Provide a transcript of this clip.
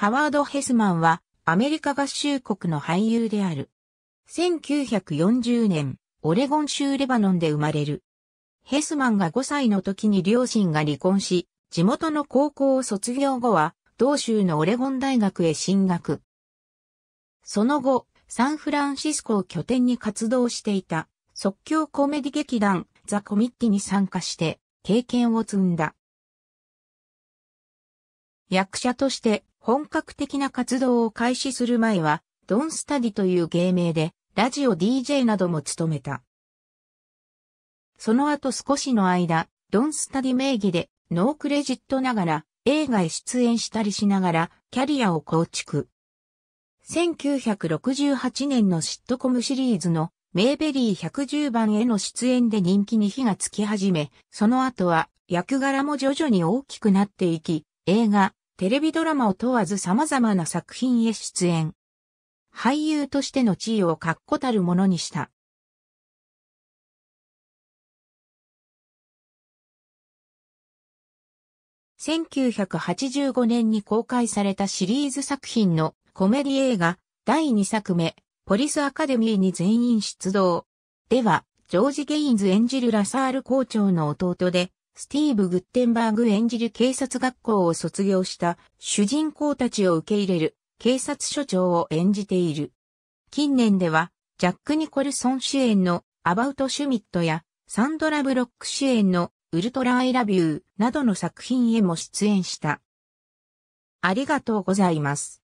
ハワード・ヘスマンはアメリカ合衆国の俳優である。1940年、オレゴン州レバノンで生まれる。ヘスマンが5歳の時に両親が離婚し、地元の高校を卒業後は、同州のオレゴン大学へ進学。その後、サンフランシスコを拠点に活動していた、即興コメディ劇団、ザ・コミッティに参加して、経験を積んだ。役者として、本格的な活動を開始する前は、ドンスタディという芸名で、ラジオ DJ なども務めた。その後少しの間、ドンスタディ名義で、ノークレジットながら、映画へ出演したりしながら、キャリアを構築。1968年のシットコムシリーズの、メイベリー110番への出演で人気に火がつき始め、その後は役柄も徐々に大きくなっていき、映画、テレビドラマを問わず様々な作品へ出演。俳優としての地位を確固たるものにした。1985年に公開されたシリーズ作品のコメディ映画第2作目、ポリスアカデミーに全員出動。では、ジョージ・ゲインズ演じるラサール校長の弟で、スティーブ・グッテンバーグ演じる警察学校を卒業した主人公たちを受け入れる警察署長を演じている。近年では、ジャック・ニコルソン主演のアバウト・シュミットやサンドラ・ブロック主演のウルトラ・アイ・ラビューなどの作品へも出演した。ありがとうございます。